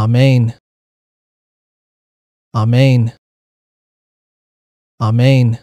Amen. Amen. Amen.